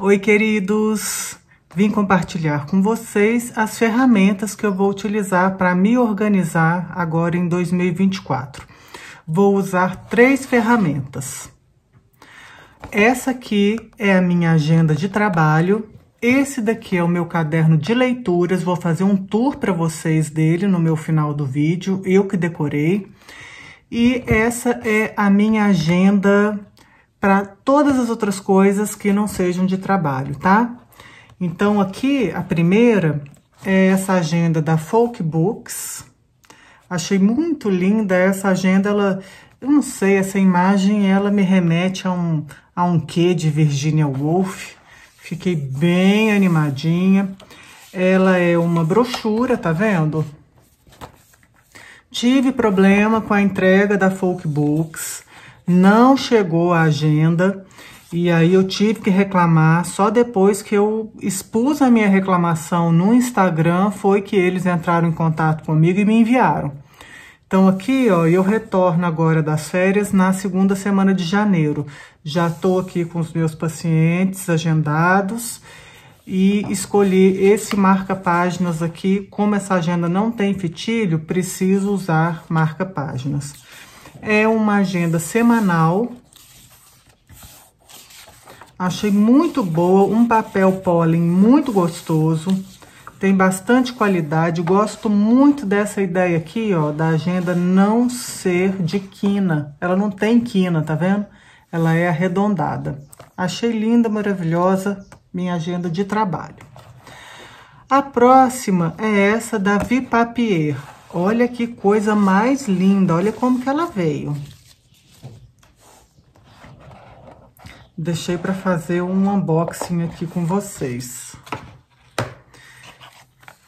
Oi, queridos! Vim compartilhar com vocês as ferramentas que eu vou utilizar para me organizar agora em 2024. Vou usar três ferramentas. Essa aqui é a minha agenda de trabalho. Esse daqui é o meu caderno de leituras. Vou fazer um tour para vocês dele no meu final do vídeo, eu que decorei. E essa é a minha agenda para todas as outras coisas que não sejam de trabalho, tá? Então, aqui a primeira é essa agenda da Folk Books. Achei muito linda essa agenda, ela, eu não sei, essa imagem ela me remete a um, a um quê de Virginia Woolf. Fiquei bem animadinha. Ela é uma brochura, tá vendo? Tive problema com a entrega da Folk Books não chegou a agenda. E aí eu tive que reclamar, só depois que eu expus a minha reclamação no Instagram foi que eles entraram em contato comigo e me enviaram. Então aqui, ó, eu retorno agora das férias na segunda semana de janeiro. Já tô aqui com os meus pacientes agendados e escolhi esse marca-páginas aqui. Como essa agenda não tem fitilho, preciso usar marca-páginas. É uma agenda semanal. Achei muito boa, um papel pólen muito gostoso. Tem bastante qualidade. Gosto muito dessa ideia aqui, ó, da agenda não ser de quina. Ela não tem quina, tá vendo? Ela é arredondada. Achei linda, maravilhosa minha agenda de trabalho. A próxima é essa da Vipapier. Olha que coisa mais linda, olha como que ela veio. Deixei para fazer um unboxing aqui com vocês.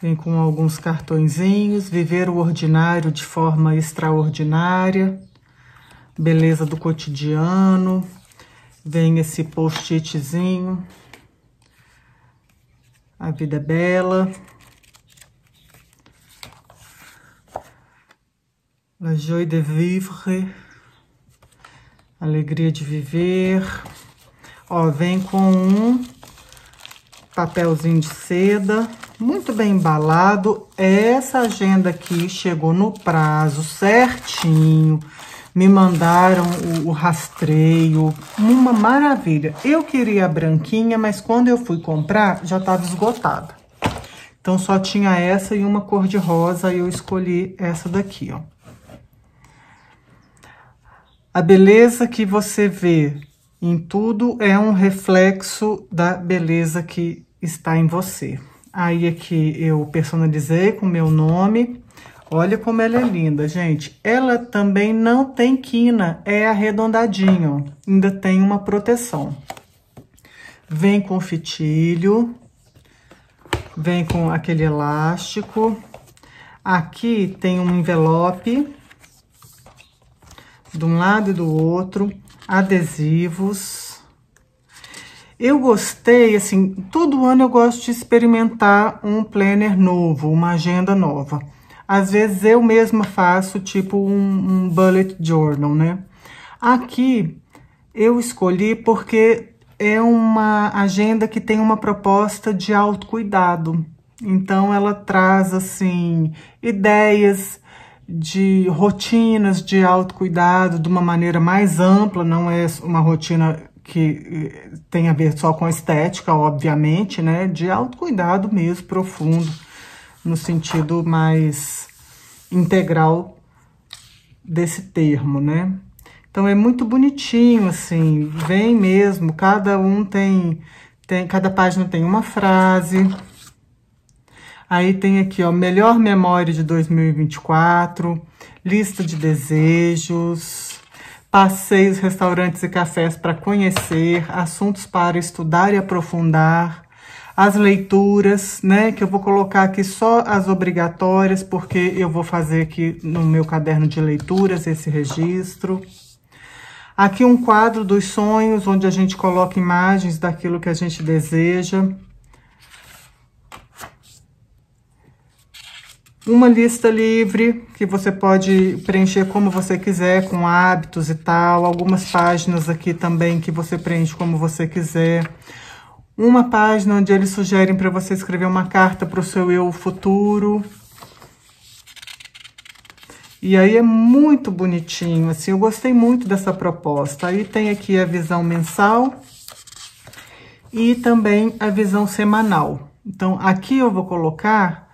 Vem com alguns cartõezinhos, viver o ordinário de forma extraordinária, beleza do cotidiano, vem esse post-itzinho, a vida é bela, La joie de vivre, alegria de viver. Ó, vem com um papelzinho de seda, muito bem embalado. Essa agenda aqui chegou no prazo certinho. Me mandaram o, o rastreio, uma maravilha. Eu queria a branquinha, mas quando eu fui comprar, já estava esgotada. Então, só tinha essa e uma cor de rosa e eu escolhi essa daqui, ó. A beleza que você vê em tudo é um reflexo da beleza que está em você. Aí aqui é eu personalizei com meu nome. Olha como ela é linda, gente. Ela também não tem quina, é arredondadinho. Ainda tem uma proteção. Vem com fitilho. Vem com aquele elástico. Aqui tem um envelope de um lado e do outro, adesivos. Eu gostei, assim, todo ano eu gosto de experimentar um planner novo, uma agenda nova. Às vezes eu mesma faço, tipo, um, um bullet journal, né? Aqui eu escolhi porque é uma agenda que tem uma proposta de autocuidado. Então, ela traz, assim, ideias de rotinas de autocuidado de uma maneira mais ampla, não é uma rotina que eh, tem a ver só com estética, obviamente, né? De autocuidado mesmo, profundo, no sentido mais integral desse termo, né? Então é muito bonitinho, assim, vem mesmo, cada um tem, tem cada página tem uma frase, Aí tem aqui, ó, melhor memória de 2024, lista de desejos, passeios, restaurantes e cafés para conhecer, assuntos para estudar e aprofundar, as leituras, né, que eu vou colocar aqui só as obrigatórias, porque eu vou fazer aqui no meu caderno de leituras esse registro. Aqui um quadro dos sonhos, onde a gente coloca imagens daquilo que a gente deseja. Uma lista livre, que você pode preencher como você quiser, com hábitos e tal. Algumas páginas aqui também que você preenche como você quiser. Uma página onde eles sugerem para você escrever uma carta para o seu eu futuro. E aí é muito bonitinho, assim, eu gostei muito dessa proposta. Aí tem aqui a visão mensal e também a visão semanal. Então, aqui eu vou colocar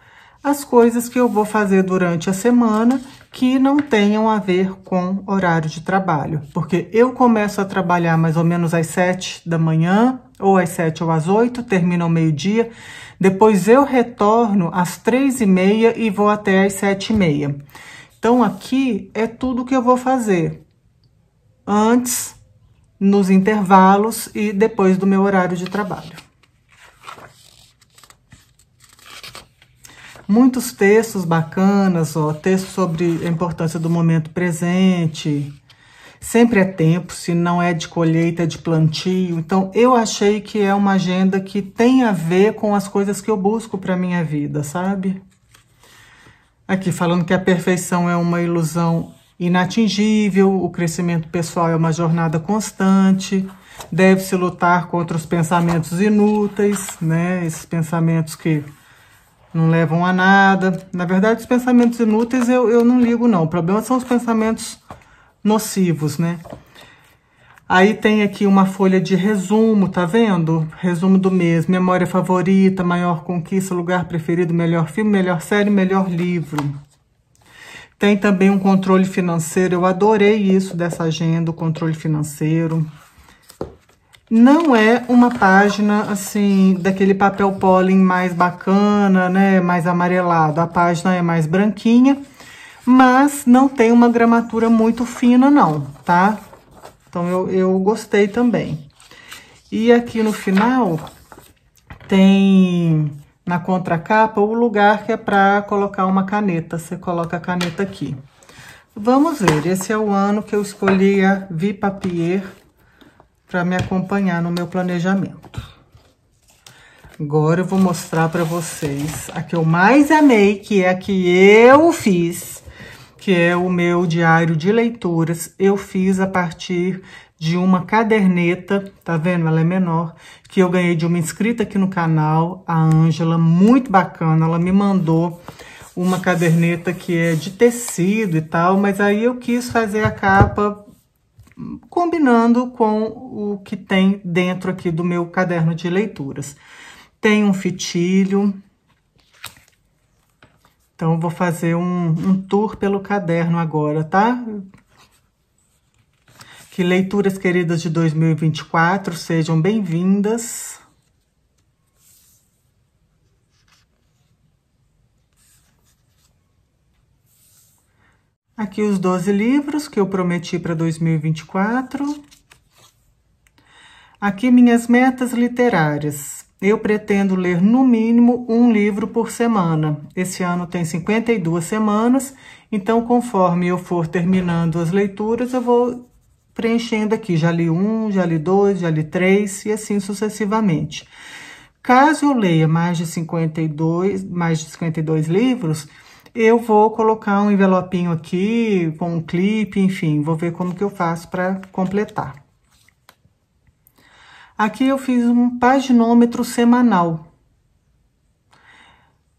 as coisas que eu vou fazer durante a semana que não tenham a ver com horário de trabalho, porque eu começo a trabalhar mais ou menos às sete da manhã, ou às sete ou às oito, termino ao meio-dia, depois eu retorno às três e meia e vou até às sete e meia. Então, aqui é tudo que eu vou fazer antes, nos intervalos e depois do meu horário de trabalho. muitos textos bacanas, ó, textos sobre a importância do momento presente. Sempre é tempo, se não é de colheita, é de plantio. Então, eu achei que é uma agenda que tem a ver com as coisas que eu busco para minha vida, sabe? Aqui, falando que a perfeição é uma ilusão inatingível, o crescimento pessoal é uma jornada constante, deve-se lutar contra os pensamentos inúteis, né? Esses pensamentos que não levam a nada. Na verdade, os pensamentos inúteis eu, eu não ligo, não. O problema são os pensamentos nocivos, né? Aí tem aqui uma folha de resumo, tá vendo? Resumo do mês, memória favorita, maior conquista, lugar preferido, melhor filme, melhor série, melhor livro. Tem também um controle financeiro, eu adorei isso dessa agenda, o controle financeiro. Não é uma página, assim, daquele papel pólen mais bacana, né? Mais amarelado. A página é mais branquinha, mas não tem uma gramatura muito fina, não, tá? Então, eu, eu gostei também. E aqui no final, tem na contracapa o lugar que é para colocar uma caneta. Você coloca a caneta aqui. Vamos ver, esse é o ano que eu escolhi a Vipapier para me acompanhar no meu planejamento. Agora eu vou mostrar para vocês a que eu mais amei, que é a que eu fiz, que é o meu diário de leituras. Eu fiz a partir de uma caderneta, tá vendo? Ela é menor, que eu ganhei de uma inscrita aqui no canal, a Ângela, muito bacana. Ela me mandou uma caderneta que é de tecido e tal, mas aí eu quis fazer a capa combinando com o que tem dentro aqui do meu caderno de leituras. Tem um fitilho. Então, vou fazer um, um tour pelo caderno agora, tá? Que leituras queridas de 2024 sejam bem-vindas. Aqui os 12 livros que eu prometi para 2024. Aqui minhas metas literárias. Eu pretendo ler no mínimo um livro por semana. Esse ano tem 52 semanas, então conforme eu for terminando as leituras, eu vou preenchendo aqui. Já li um, já li dois, já li três e assim sucessivamente. Caso eu leia mais de 52, mais de 52 livros, eu vou colocar um envelopinho aqui, com um clipe, enfim, vou ver como que eu faço para completar. Aqui eu fiz um paginômetro semanal.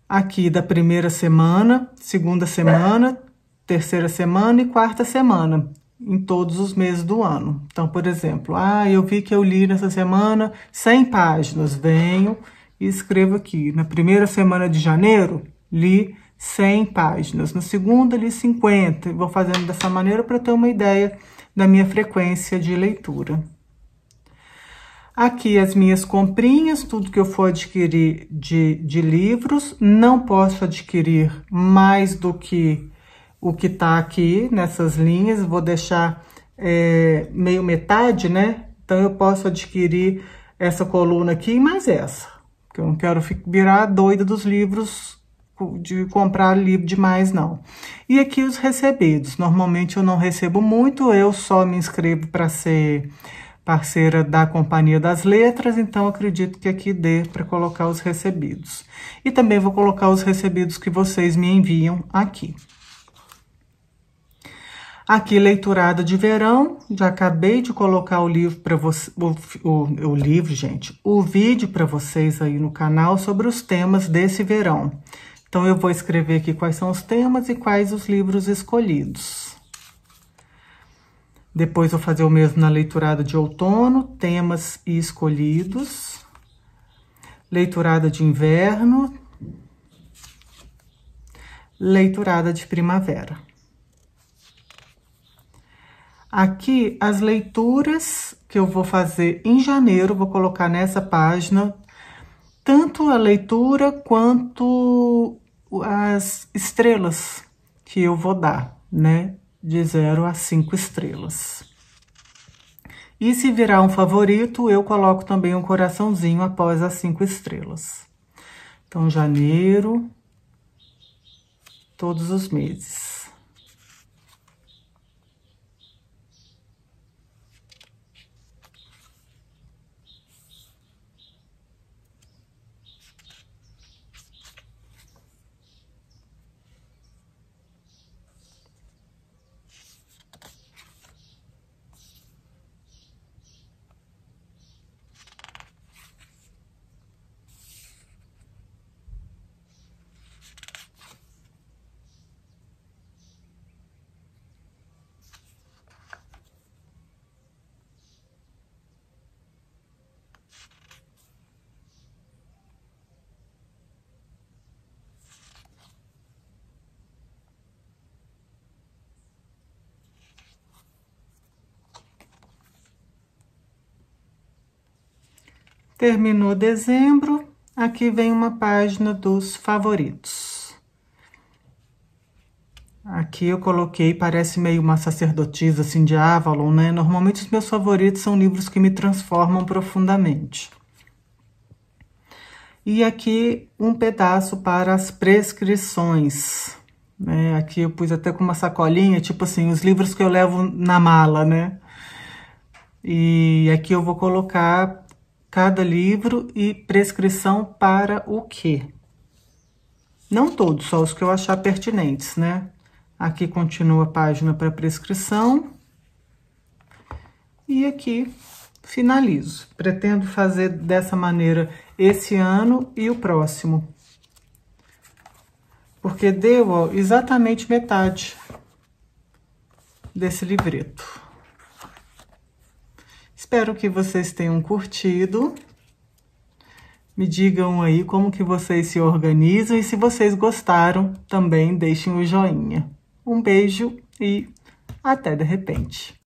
Aqui da primeira semana, segunda semana, terceira semana e quarta semana, em todos os meses do ano. Então, por exemplo, ah, eu vi que eu li nessa semana 100 páginas, venho e escrevo aqui. Na primeira semana de janeiro, li 100 páginas, no segundo li 50. Vou fazendo dessa maneira para ter uma ideia da minha frequência de leitura. Aqui as minhas comprinhas, tudo que eu for adquirir de, de livros. Não posso adquirir mais do que o que está aqui nessas linhas. Vou deixar é, meio metade, né? Então eu posso adquirir essa coluna aqui e mais essa. Porque eu não quero virar doida dos livros Tipo, de comprar livro demais, não. E aqui os recebidos. Normalmente eu não recebo muito, eu só me inscrevo para ser parceira da Companhia das Letras, então acredito que aqui dê para colocar os recebidos. E também vou colocar os recebidos que vocês me enviam aqui. Aqui, leiturada de verão, já acabei de colocar o livro para você, o, o, o livro, gente, o vídeo para vocês aí no canal sobre os temas desse verão. Então, eu vou escrever aqui quais são os temas e quais os livros escolhidos. Depois, vou fazer o mesmo na leiturada de outono, temas e escolhidos. Leiturada de inverno. Leiturada de primavera. Aqui, as leituras que eu vou fazer em janeiro, vou colocar nessa página, tanto a leitura quanto as estrelas que eu vou dar, né? De 0 a 5 estrelas. E se virar um favorito, eu coloco também um coraçãozinho após as cinco estrelas. Então, janeiro, todos os meses. Terminou dezembro, aqui vem uma página dos favoritos. Aqui eu coloquei, parece meio uma sacerdotisa assim de Avalon, né? Normalmente os meus favoritos são livros que me transformam profundamente. E aqui um pedaço para as prescrições. Né? Aqui eu pus até com uma sacolinha, tipo assim, os livros que eu levo na mala, né? E aqui eu vou colocar cada livro e prescrição para o quê. Não todos, só os que eu achar pertinentes, né? Aqui continua a página para prescrição. E aqui finalizo. Pretendo fazer dessa maneira esse ano e o próximo. Porque deu ó, exatamente metade desse livreto. Espero que vocês tenham curtido. Me digam aí como que vocês se organizam e se vocês gostaram, também deixem o joinha. Um beijo e até de repente.